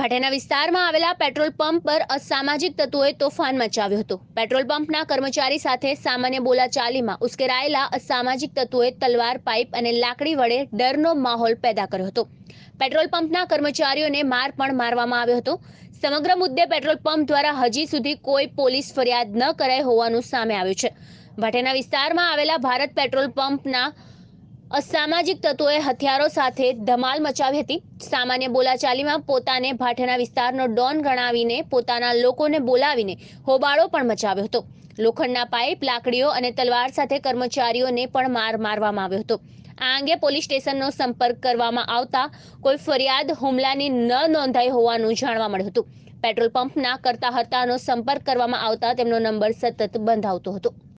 ભાટેના વિસ્તારમાં આવેલા petrol pump પર અસામાજિક તત્વોએ તોફાન મચાવ્યો હતો પેટ્રોલ પંપના કર્મચારી સાથે સામાન્ય બોલાચાલીમાં ઉશ્કેરાયેલા અસામાજિક તત્વોએ તલવાર પાઇપ અને લાકડી વડે ડરનો માહોલ પેદા કર્યો હતો પેટ્રોલ પંપના કર્મચારીઓને માર પણ મારવામાં આવ્યો હતો સમગ્ર મુદ્દે પેટ્રોલ પંપ દ્વારા હજી સુધી કોઈ પોલીસ ફરિયાદ ન કરાઈ હોવાનું સામે આવ્યું છે ભાટેના વિસ્તારમાં આવેલા ભારત પેટ્રોલ પંપના અસામાજિક તત્વોએ હથિયારો સાથે ધમાલ મચાવી હતી સામાન્ય બોલાચાલીમાં પોતાને ભાઠાના વિસ્તારનો ડોન ગણાવીને પોતાના લોકોને બોલાવીને હોબાળો પણ મચાવ્યો હતો લોખંડના પાઇપ લાકડીઓ અને તલવાર સાથે કર્મચારીઓને પણ માર મારવામાં આવ્યો હતો આ અંગે પોલીસ સ્ટેશનનો સંપર્ક કરવામાં આવતા કોઈ ફરિયાદ હુમલાની ન નોંધાઈ હોવાનું જાણવા મળ્યું હતું પેટ્રોલ પંપના કરતા હતાનો સંપર્ક કરવામાં આવતા તેમનો નંબર સતત બંધાવતો હતો